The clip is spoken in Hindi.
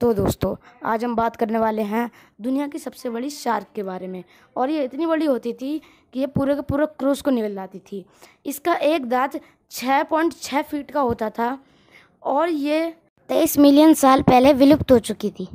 तो दोस्तों आज हम बात करने वाले हैं दुनिया की सबसे बड़ी शार्क के बारे में और ये इतनी बड़ी होती थी कि ये पूरे का पूरा क्रूज को निकल जाती थी इसका एक दांत छः पॉइंट छः फीट का होता था और ये तेईस मिलियन साल पहले विलुप्त हो चुकी थी